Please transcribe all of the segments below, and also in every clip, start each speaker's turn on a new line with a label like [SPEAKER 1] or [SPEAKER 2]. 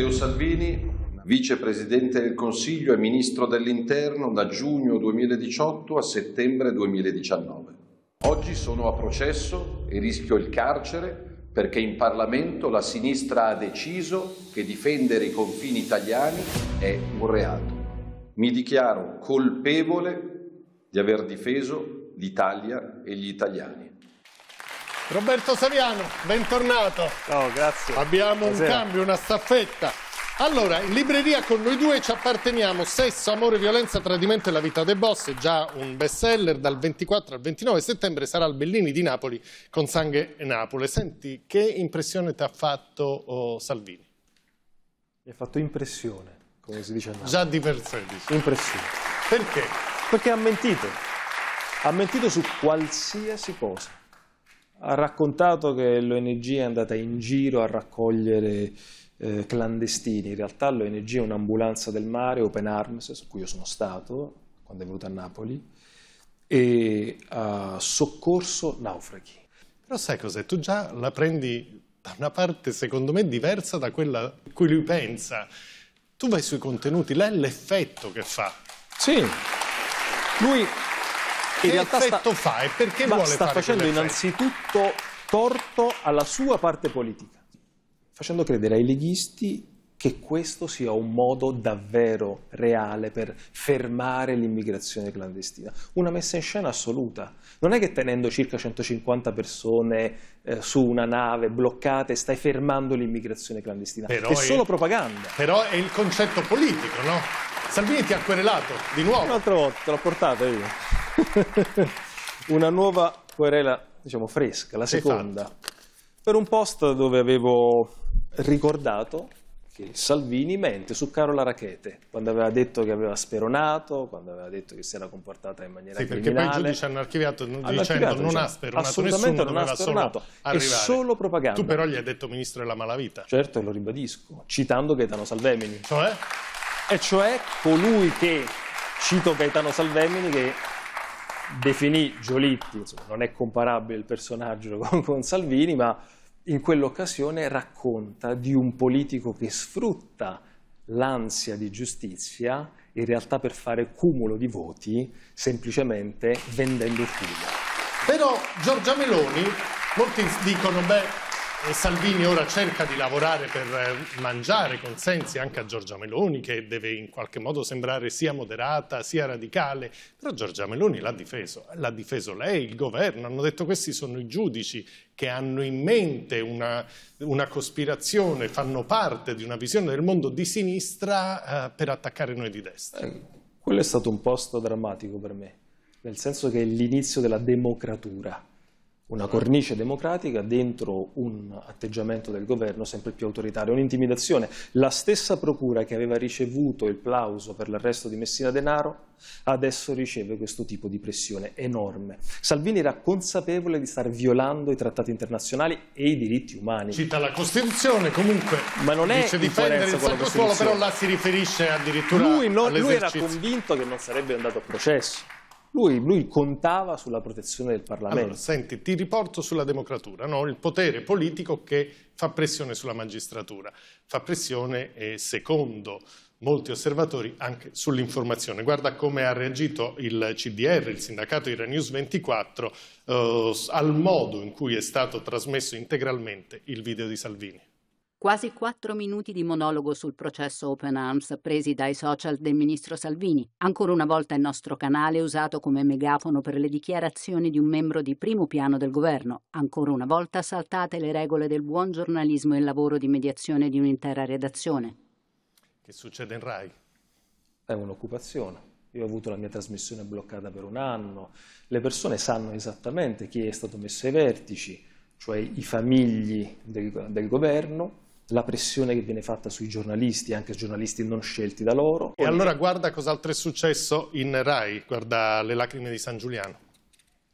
[SPEAKER 1] Matteo Salvini, vicepresidente del Consiglio e ministro dell'Interno da giugno 2018 a settembre 2019. Oggi sono a processo e rischio il carcere perché in Parlamento la sinistra ha deciso che difendere i confini italiani è un reato. Mi dichiaro colpevole di aver difeso l'Italia e gli italiani.
[SPEAKER 2] Roberto Saviano, bentornato. No, grazie. Abbiamo Buonasera. un cambio, una staffetta. Allora, in libreria con noi due ci apparteniamo Sesso, amore, violenza, tradimento e la vita dei boss, è già un bestseller dal 24 al 29 settembre sarà al Bellini di Napoli con Sangue e Napoli. Senti, che impressione ti ha fatto oh, Salvini? Mi ha fatto impressione,
[SPEAKER 1] come si dice a Napoli. Già di
[SPEAKER 2] per sé, dice.
[SPEAKER 1] Impressione. Perché? Perché ha mentito. Ha mentito su qualsiasi cosa ha raccontato che l'ONG è andata in giro a raccogliere eh, clandestini. In realtà l'ONG è un'ambulanza del mare, Open Arms, su cui io sono stato
[SPEAKER 2] quando è venuto a Napoli, e ha soccorso naufraghi. Però sai cos'è? Tu già la prendi da una parte, secondo me, diversa da quella a cui lui pensa. Tu vai sui contenuti, là è l'effetto che fa. Sì. Lui in che effetto sta... fa e perché Ma vuole sta fare facendo
[SPEAKER 1] innanzitutto torto alla sua parte politica, facendo credere ai leghisti che questo sia un modo davvero reale per fermare l'immigrazione clandestina. Una messa in scena assoluta. Non è che tenendo circa 150 persone eh, su una nave bloccate stai fermando l'immigrazione clandestina. Però è solo
[SPEAKER 2] propaganda. Però è il concetto politico, no? Salvini ti ha querelato, di nuovo. Un'altra volta, te l'ho portato io. una nuova querela, diciamo,
[SPEAKER 1] fresca, la esatto. seconda, esatto. per un post dove avevo ricordato che Salvini mente su Carola Rachete, quando aveva detto che aveva speronato,
[SPEAKER 2] quando aveva detto che si era comportata in maniera sì, criminale. perché poi i giudici hanno archiviato non, hanno dicendo archiviato, non diciamo, ha speronato assolutamente non ha speronato, è solo propaganda. Tu però gli hai detto ministro della malavita. Certo, lo ribadisco, citando Gaetano Salvemini. Cioè?
[SPEAKER 1] E cioè colui che, cito Gaetano Salvemini, che definì Giolitti, insomma, non è comparabile il personaggio con, con Salvini, ma in quell'occasione racconta di un politico che sfrutta l'ansia di giustizia in realtà per fare cumulo di voti semplicemente vendendo il figlio.
[SPEAKER 2] Però Giorgia Meloni, molti dicono, beh, e Salvini ora cerca di lavorare per eh, mangiare consensi anche a Giorgia Meloni, che deve in qualche modo sembrare sia moderata, sia radicale, però Giorgia Meloni l'ha difeso, l'ha difeso lei, il governo, hanno detto questi sono i giudici che hanno in mente una, una cospirazione, fanno parte di una visione del mondo di sinistra eh, per attaccare noi di destra. Eh,
[SPEAKER 1] quello è stato un posto drammatico per me, nel senso che è l'inizio della democratura una cornice democratica dentro un atteggiamento del governo sempre più autoritario, un'intimidazione. La stessa procura che aveva ricevuto il plauso per l'arresto di Messina Denaro adesso riceve questo tipo di pressione enorme. Salvini era consapevole di star violando i trattati internazionali e i diritti umani.
[SPEAKER 2] Cita la Costituzione comunque, ma non è dice difendere il sacro suolo, però là si riferisce addirittura lui, non, lui era convinto che non sarebbe andato a processo. Lui, lui, contava sulla protezione del Parlamento. Allora, senti, ti riporto sulla democratura, no? il potere politico che fa pressione sulla magistratura, fa pressione, eh, secondo molti osservatori, anche sull'informazione. Guarda come ha reagito il CDR, il sindacato Iranews 24, eh, al modo in cui è stato trasmesso integralmente il video di Salvini.
[SPEAKER 1] Quasi quattro minuti di monologo sul processo Open Arms presi dai social del ministro Salvini. Ancora una volta il nostro canale usato come megafono per le dichiarazioni di un membro di primo piano del governo. Ancora una volta saltate le regole del buon giornalismo e il lavoro di mediazione di un'intera redazione.
[SPEAKER 2] Che succede in Rai? È un'occupazione. Io ho
[SPEAKER 1] avuto la mia trasmissione bloccata per un anno. Le persone sanno esattamente chi è stato messo ai vertici, cioè i famigli del, del governo la pressione che viene fatta sui giornalisti, anche giornalisti non scelti da loro. E allora
[SPEAKER 2] guarda cos'altro è successo in Rai, guarda le lacrime di San Giuliano.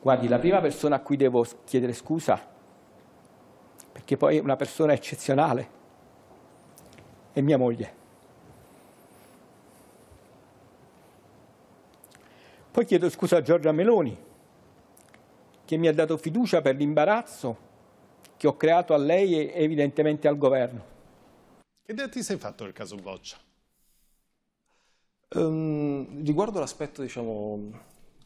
[SPEAKER 1] Guardi, la prima
[SPEAKER 2] persona a cui devo chiedere scusa,
[SPEAKER 1] perché poi è una persona eccezionale, è mia moglie. Poi chiedo scusa a Giorgia Meloni, che mi ha dato fiducia per l'imbarazzo che ho creato a lei e evidentemente al governo.
[SPEAKER 2] Che idea ti sei fatto del caso Boccia?
[SPEAKER 1] Um, riguardo l'aspetto, diciamo,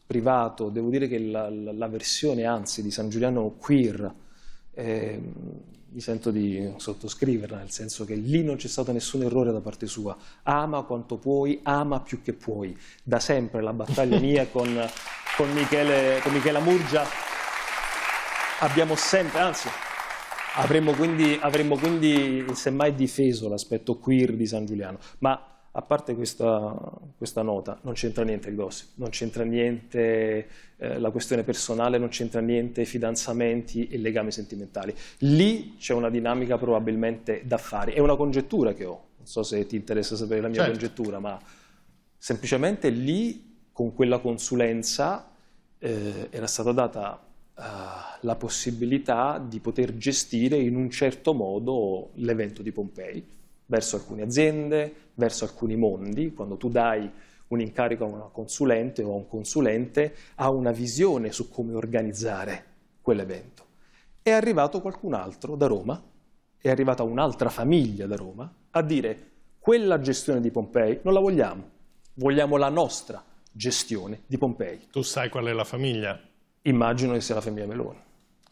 [SPEAKER 1] privato, devo dire che la, la, la, versione, anzi, di San Giuliano queer eh, mi sento di sottoscriverla, nel senso che lì non c'è stato nessun errore da parte sua. Ama quanto puoi, ama più che puoi. Da sempre la battaglia mia con, con, Michele, con Michela Murgia abbiamo sempre, anzi Avremmo quindi, avremmo quindi semmai difeso l'aspetto queer di San Giuliano, ma a parte questa, questa nota, non c'entra niente il gossip, non c'entra niente eh, la questione personale, non c'entra niente i fidanzamenti e legami sentimentali. Lì c'è una dinamica probabilmente da fare, è una congettura che ho, non so se ti interessa sapere la mia certo. congettura, ma semplicemente lì con quella consulenza eh, era stata data eh, la possibilità di poter gestire in un certo modo l'evento di Pompei verso alcune aziende, verso alcuni mondi, quando tu dai un incarico a una consulente o a un consulente ha una visione su come organizzare quell'evento. È arrivato qualcun altro da Roma, è arrivata un'altra famiglia da Roma a dire quella gestione di Pompei non la vogliamo, vogliamo la nostra
[SPEAKER 2] gestione di Pompei. Tu sai qual è la famiglia? Immagino che sia la famiglia Meloni.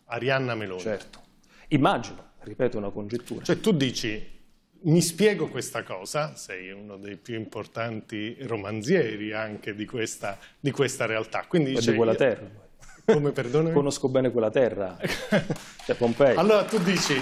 [SPEAKER 2] Arianna Meloni. Certo. Immagino, ripeto, una congettura. Cioè tu dici, mi spiego questa cosa, sei uno dei più importanti romanzieri anche di questa, di questa realtà. Quindi dice, di quella terra.
[SPEAKER 1] Come, perdonami? Conosco bene quella terra, cioè Pompei.
[SPEAKER 2] Allora tu dici,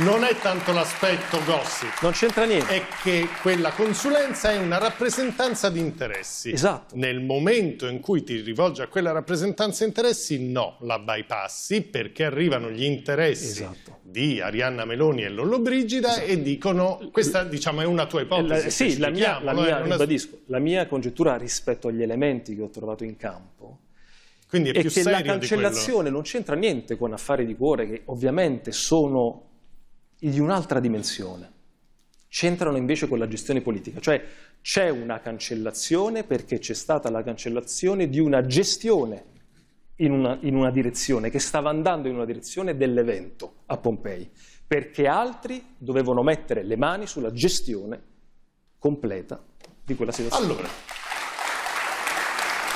[SPEAKER 2] non è tanto l'aspetto gossip. Non c'entra niente. È che quella consulenza è una rappresentanza di interessi. Esatto. Nel momento in cui ti rivolgi a quella rappresentanza di interessi, no, la bypassi perché arrivano gli interessi esatto. di Arianna Meloni e Lollobrigida esatto. e dicono, questa diciamo è una tua eh, ipotesi. La, sì, la mia, la, eh, mia, una...
[SPEAKER 1] la mia congettura rispetto agli elementi che ho trovato in campo
[SPEAKER 2] quindi è, è che la cancellazione
[SPEAKER 1] non c'entra niente con affari di cuore che ovviamente sono e di un'altra dimensione. C'entrano invece con la gestione politica, cioè c'è una cancellazione perché c'è stata la cancellazione di una gestione in una, in una direzione, che stava andando in una direzione dell'evento a Pompei, perché altri dovevano mettere le mani sulla gestione completa di quella situazione. Allora,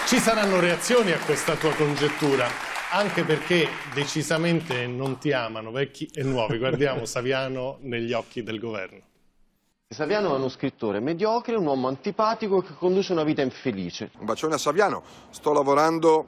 [SPEAKER 2] ci saranno reazioni a questa tua congettura? anche perché decisamente non ti amano vecchi e nuovi. Guardiamo Saviano negli occhi del governo. Saviano è uno scrittore mediocre, un uomo antipatico che conduce una vita infelice. Un bacione
[SPEAKER 1] a Saviano. Sto lavorando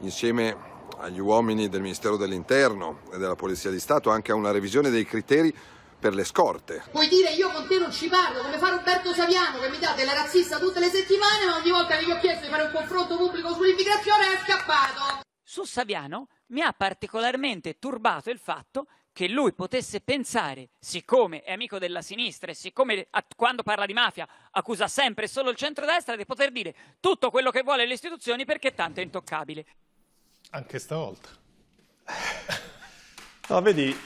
[SPEAKER 1] insieme agli uomini del Ministero dell'Interno e della Polizia di Stato anche a una revisione dei criteri per le scorte. Puoi dire io con te non ci parlo, come fa Roberto Saviano che mi dà della razzista tutte le settimane, ma ogni volta che gli ho chiesto di fare un confronto pubblico sull'immigrazione è scappato su Saviano mi ha particolarmente turbato il fatto che lui potesse pensare, siccome è amico della sinistra e siccome quando parla di mafia accusa sempre solo il centrodestra, di poter dire tutto quello che vuole le istituzioni perché tanto è intoccabile.
[SPEAKER 2] Anche stavolta. no, vedi,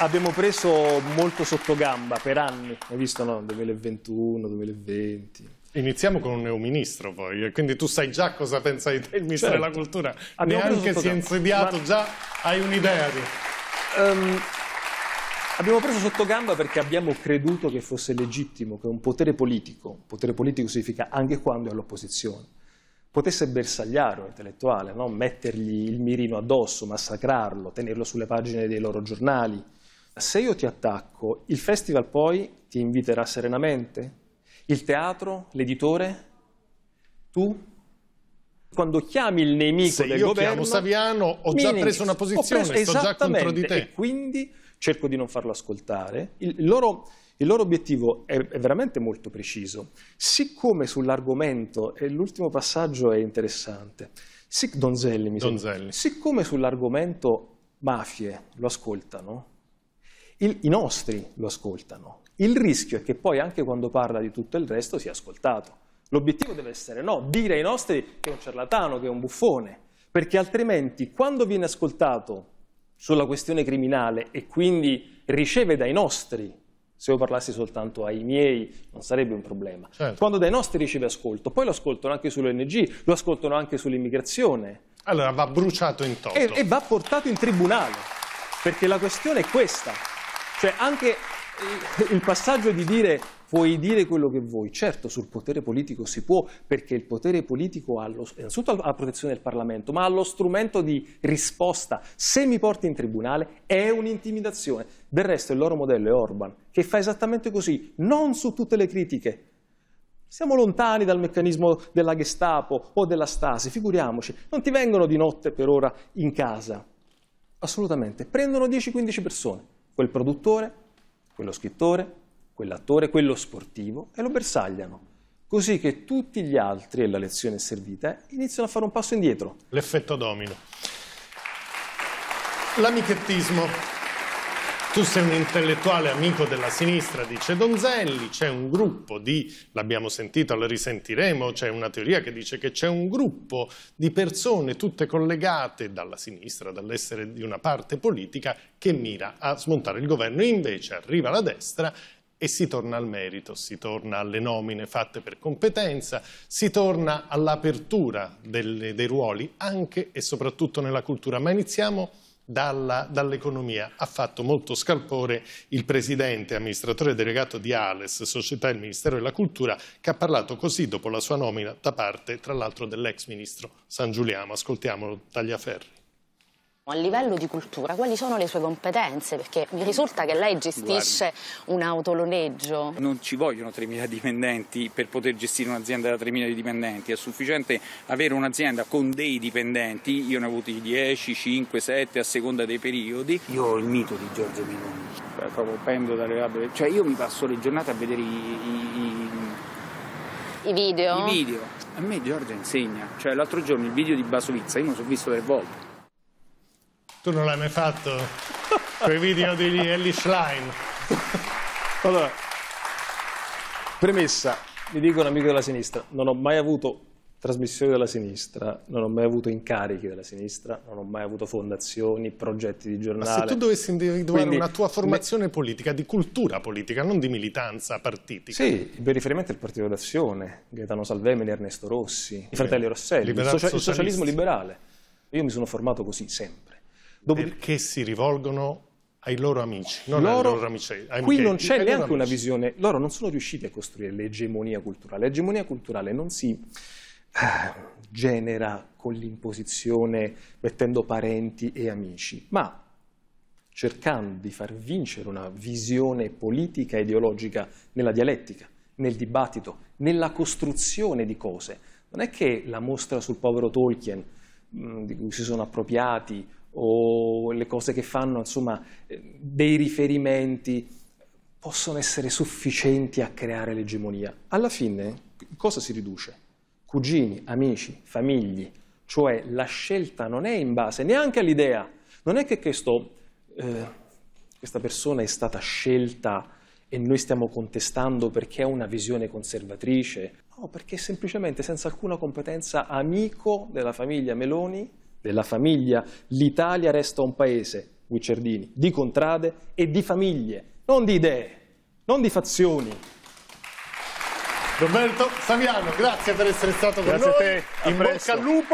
[SPEAKER 2] abbiamo preso molto sotto gamba per anni, hai visto no? 2021, 2020. Iniziamo con un neoministro poi, quindi tu sai già cosa pensa di te il ministro certo. della cultura, abbiamo neanche si è insediato, Ma... già hai un'idea di... Um,
[SPEAKER 1] abbiamo preso sotto gamba perché abbiamo creduto che fosse legittimo che un potere politico, un potere politico significa anche quando è all'opposizione, potesse bersagliare un intellettuale, no? mettergli il mirino addosso, massacrarlo, tenerlo sulle pagine dei loro giornali. Se io ti attacco, il festival poi ti inviterà serenamente, il teatro, l'editore, tu? Quando chiami il nemico Se del io governo... io chiamo Saviano ho già nemici, preso una posizione, preso, sto già contro di te. E quindi cerco di non farlo ascoltare. Il, il loro... Il loro obiettivo è, è, veramente molto preciso. Siccome sull'argomento, e l'ultimo passaggio è interessante, sic, Donzelli, mi Donzelli. Sembra, siccome sull'argomento mafie lo ascoltano, il, i nostri lo ascoltano, il rischio è che poi anche quando parla di tutto il resto sia ascoltato. L'obiettivo deve essere no, dire ai nostri che è un ciarlatano, che è un buffone, perché altrimenti quando viene ascoltato sulla questione criminale e quindi riceve dai nostri, se io parlassi soltanto ai miei non sarebbe un problema, certo. quando dai nostri riceve ascolto, poi lo ascoltano anche sull'ONG, lo ascoltano anche sull'immigrazione.
[SPEAKER 2] Allora va bruciato in toto. E,
[SPEAKER 1] e va portato in tribunale, perché la questione è questa. Cioè anche il passaggio di dire puoi dire quello che vuoi, certo sul potere politico si può perché il potere politico ha lo, innanzitutto alla protezione del Parlamento ma ha lo strumento di risposta, se mi porti in tribunale è un'intimidazione, del resto il loro modello è Orban che fa esattamente così, non su tutte le critiche, siamo lontani dal meccanismo della Gestapo o della Stasi, figuriamoci, non ti vengono di notte per ora in casa, assolutamente, prendono 10-15 persone, quel produttore, quello scrittore, quell'attore, quello sportivo e lo bersagliano, così che tutti gli altri, e la lezione è servita, iniziano a fare un passo indietro.
[SPEAKER 2] L'effetto domino. L'amichettismo. Tu sei un intellettuale amico della sinistra, dice Donzelli, c'è un gruppo di, l'abbiamo sentito, lo risentiremo, c'è una teoria che dice che c'è un gruppo di persone tutte collegate dalla sinistra, dall'essere di una parte politica, che mira a smontare il governo. Invece arriva la destra e si torna al merito, si torna alle nomine fatte per competenza, si torna all'apertura dei ruoli anche e soprattutto nella cultura. Ma iniziamo dall'economia. Dall ha fatto molto scalpore il presidente amministratore delegato di Ales, società del Ministero della Cultura, che ha parlato così dopo la sua nomina da parte, tra l'altro, dell'ex ministro San Giuliano. Ascoltiamolo, Tagliaferri. A livello di cultura, quali sono le sue competenze? Perché mi risulta che lei gestisce Guardi. un autoloneggio. Non ci vogliono 3.000 dipendenti
[SPEAKER 1] per poter gestire un'azienda da 3.000 dipendenti, è sufficiente avere un'azienda con dei dipendenti, io ne ho avuti 10, 5, 7 a seconda dei periodi. Io ho il mito di Giorgio Meloni, proprio pendo dalle labbra, cioè io mi passo le giornate a vedere i, i,
[SPEAKER 2] i, I video. I video.
[SPEAKER 1] A me Giorgio insegna, cioè l'altro giorno il video di Basovizza io me lo sono visto tre volte.
[SPEAKER 2] Tu non l'hai mai fatto quei video degli Ellie Schlein. Allora,
[SPEAKER 1] premessa, mi dico un amico della sinistra, non ho mai avuto trasmissioni della sinistra, non ho mai avuto
[SPEAKER 2] incarichi della sinistra, non ho mai avuto fondazioni, progetti di giornale. Ma se tu dovessi individuare Quindi, una tua formazione me... politica, di cultura politica, non di militanza partitica. Sì, il riferimento al
[SPEAKER 1] Partito d'Azione, Gaetano
[SPEAKER 2] Salvemini, Ernesto
[SPEAKER 1] Rossi, i fratelli Rosselli, il, socia il socialismo liberale. Io mi sono formato così sempre Dopodiché Perché si rivolgono ai loro amici, non loro, loro amici, Qui non c'è neanche una visione, loro non sono riusciti a costruire l'egemonia culturale. L'egemonia culturale non si eh, genera con l'imposizione mettendo parenti e amici, ma cercando di far vincere una visione politica e ideologica nella dialettica, nel dibattito, nella costruzione di cose. Non è che la mostra sul povero Tolkien, mh, mm, di cui si sono appropriati, o le cose che fanno, insomma, eh, dei riferimenti possono essere sufficienti a creare l'egemonia. Alla fine cosa si riduce? Cugini, amici, famigli, cioè la scelta non è in base neanche all'idea, non è che questo, eh, questa persona è stata scelta e noi stiamo contestando perché ha una visione conservatrice, no, perché semplicemente senza alcuna competenza amico della famiglia Meloni della famiglia, l'Italia resta un paese, Guicciardini, di contrade e di famiglie, non di idee, non di fazioni. Roberto Saviano, grazie per essere stato grazie con noi. Grazie a te, in presto. bocca al lupo.